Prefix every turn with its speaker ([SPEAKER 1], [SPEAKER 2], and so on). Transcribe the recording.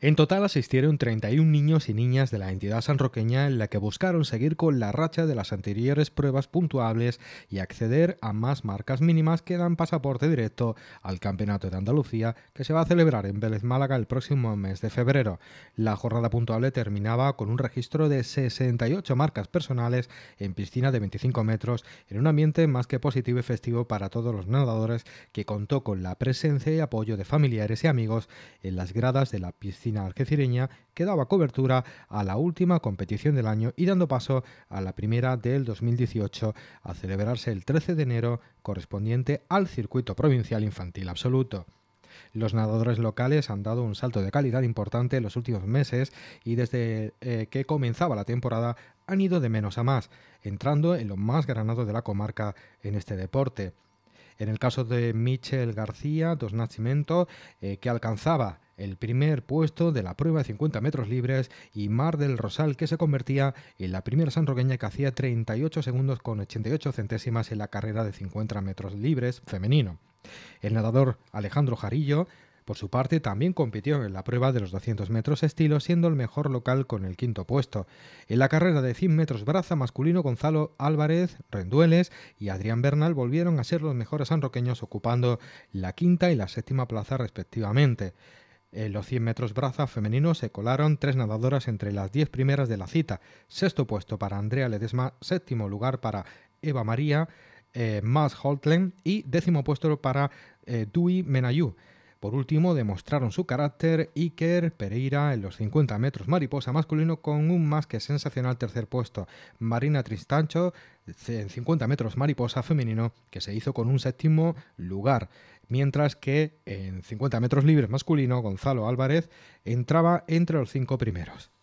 [SPEAKER 1] En total asistieron 31 niños y niñas de la entidad sanroqueña en la que buscaron seguir con la racha de las anteriores pruebas puntuables y acceder a más marcas mínimas que dan pasaporte directo al Campeonato de Andalucía que se va a celebrar en Vélez Málaga el próximo mes de febrero. La jornada puntuable terminaba con un registro de 68 marcas personales en piscina de 25 metros en un ambiente más que positivo y festivo para todos los nadadores que contó con la presencia y apoyo de familiares y amigos en las gradas de la piscina que daba cobertura a la última competición del año y dando paso a la primera del 2018 a celebrarse el 13 de enero correspondiente al circuito provincial infantil absoluto. Los nadadores locales han dado un salto de calidad importante en los últimos meses y desde eh, que comenzaba la temporada han ido de menos a más, entrando en lo más granado de la comarca en este deporte. En el caso de Michel García dos nacimientos, eh, que alcanzaba el primer puesto de la prueba de 50 metros libres y Mar del Rosal que se convertía en la primera sanroqueña que hacía 38 segundos con 88 centésimas en la carrera de 50 metros libres femenino. El nadador Alejandro Jarillo por su parte, también compitió en la prueba de los 200 metros estilo, siendo el mejor local con el quinto puesto. En la carrera de 100 metros braza masculino, Gonzalo Álvarez, Rendueles y Adrián Bernal volvieron a ser los mejores sanroqueños, ocupando la quinta y la séptima plaza respectivamente. En los 100 metros braza femenino se colaron tres nadadoras entre las 10 primeras de la cita. Sexto puesto para Andrea Ledesma, séptimo lugar para Eva María eh, Mas Holtlen y décimo puesto para eh, Dewey Menayú. Por último, demostraron su carácter Iker Pereira en los 50 metros mariposa masculino con un más que sensacional tercer puesto. Marina Tristancho en 50 metros mariposa femenino que se hizo con un séptimo lugar. Mientras que en 50 metros libres masculino Gonzalo Álvarez entraba entre los cinco primeros.